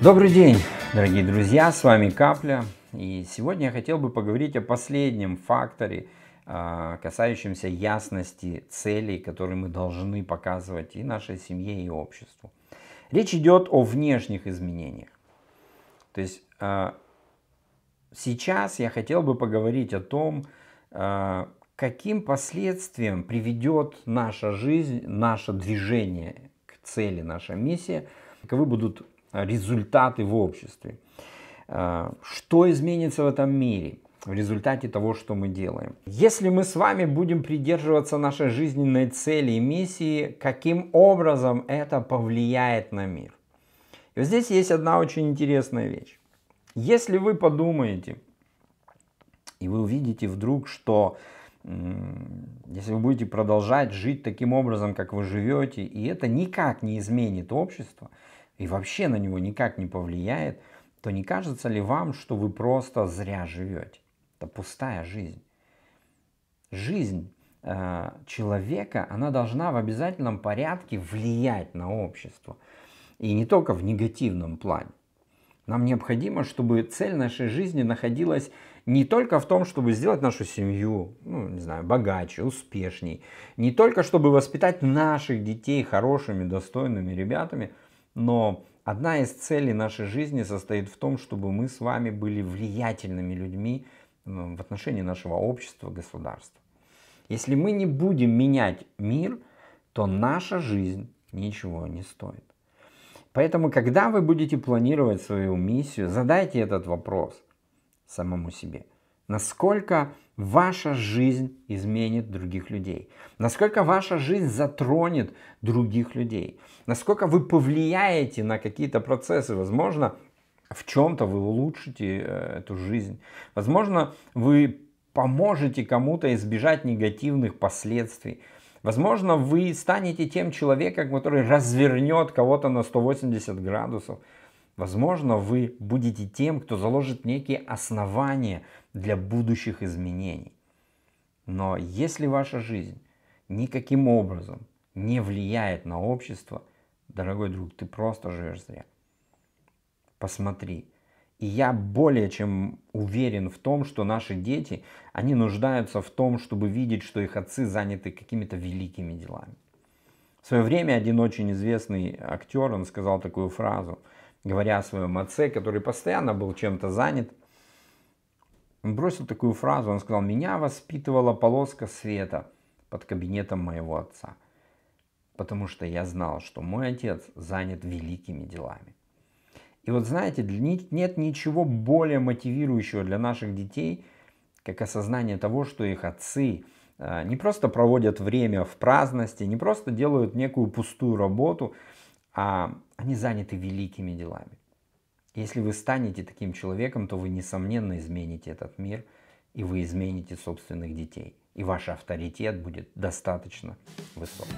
Добрый день, дорогие друзья, с вами Капля. И сегодня я хотел бы поговорить о последнем факторе, а, касающемся ясности целей, которые мы должны показывать и нашей семье, и обществу. Речь идет о внешних изменениях. То есть а, сейчас я хотел бы поговорить о том, а, каким последствиям приведет наша жизнь, наше движение к цели, наша миссия, каковы будут Э, результаты в обществе. Э, что изменится в этом мире в результате того, что мы делаем? Если мы с вами будем придерживаться нашей жизненной цели и миссии, каким образом это повлияет на мир? И вот здесь есть одна очень интересная вещь. Если вы подумаете, и вы увидите вдруг, что если вы будете продолжать жить таким образом, как вы живете, и это никак не изменит общество, и вообще на него никак не повлияет, то не кажется ли вам, что вы просто зря живете? Это пустая жизнь. Жизнь э, человека, она должна в обязательном порядке влиять на общество. И не только в негативном плане. Нам необходимо, чтобы цель нашей жизни находилась не только в том, чтобы сделать нашу семью, ну, не знаю, богаче, успешней, не только чтобы воспитать наших детей хорошими, достойными ребятами – но одна из целей нашей жизни состоит в том, чтобы мы с вами были влиятельными людьми ну, в отношении нашего общества, государства. Если мы не будем менять мир, то наша жизнь ничего не стоит. Поэтому, когда вы будете планировать свою миссию, задайте этот вопрос самому себе – насколько ваша жизнь изменит других людей, насколько ваша жизнь затронет других людей, насколько вы повлияете на какие-то процессы, возможно, в чем-то вы улучшите э, эту жизнь, возможно, вы поможете кому-то избежать негативных последствий. Возможно, вы станете тем человеком, который развернет кого-то на 180 градусов. Возможно, вы будете тем, кто заложит некие основания для будущих изменений. Но если ваша жизнь никаким образом не влияет на общество, дорогой друг, ты просто живешь зря. Посмотри. И я более чем уверен в том, что наши дети, они нуждаются в том, чтобы видеть, что их отцы заняты какими-то великими делами. В свое время один очень известный актер, он сказал такую фразу, говоря о своем отце, который постоянно был чем-то занят. Он бросил такую фразу, он сказал, меня воспитывала полоска света под кабинетом моего отца, потому что я знал, что мой отец занят великими делами. И вот знаете, нет ничего более мотивирующего для наших детей, как осознание того, что их отцы – Э, не просто проводят время в праздности, не просто делают некую пустую работу, а они заняты великими делами. Если вы станете таким человеком, то вы, несомненно, измените этот мир, и вы измените собственных детей. И ваш авторитет будет достаточно высок.